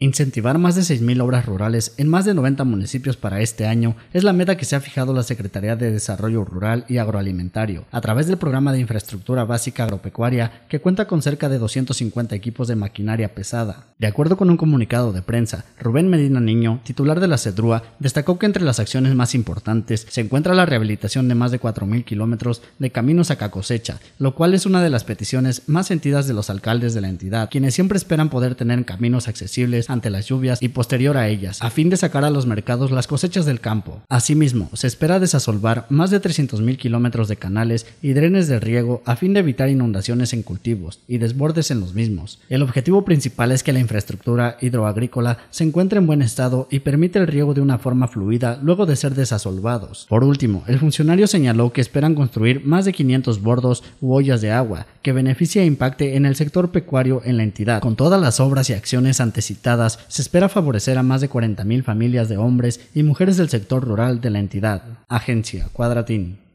Incentivar más de 6.000 obras rurales en más de 90 municipios para este año es la meta que se ha fijado la Secretaría de Desarrollo Rural y Agroalimentario a través del programa de infraestructura básica agropecuaria que cuenta con cerca de 250 equipos de maquinaria pesada, de acuerdo con un comunicado de prensa, Rubén Medina Niño, titular de la CEDRUA, destacó que entre las acciones más importantes se encuentra la rehabilitación de más de 4.000 kilómetros de caminos a cosecha, lo cual es una de las peticiones más sentidas de los alcaldes de la entidad, quienes siempre esperan poder tener caminos accesibles ante las lluvias y posterior a ellas, a fin de sacar a los mercados las cosechas del campo. Asimismo, se espera desasolvar más de 300.000 kilómetros de canales y drenes de riego a fin de evitar inundaciones en cultivos y desbordes en los mismos. El objetivo principal es que la infraestructura hidroagrícola se encuentra en buen estado y permite el riego de una forma fluida luego de ser desasolvados. Por último, el funcionario señaló que esperan construir más de 500 bordos u ollas de agua que beneficie e impacte en el sector pecuario en la entidad. Con todas las obras y acciones antecitadas, se espera favorecer a más de 40.000 familias de hombres y mujeres del sector rural de la entidad. Agencia Cuadratín.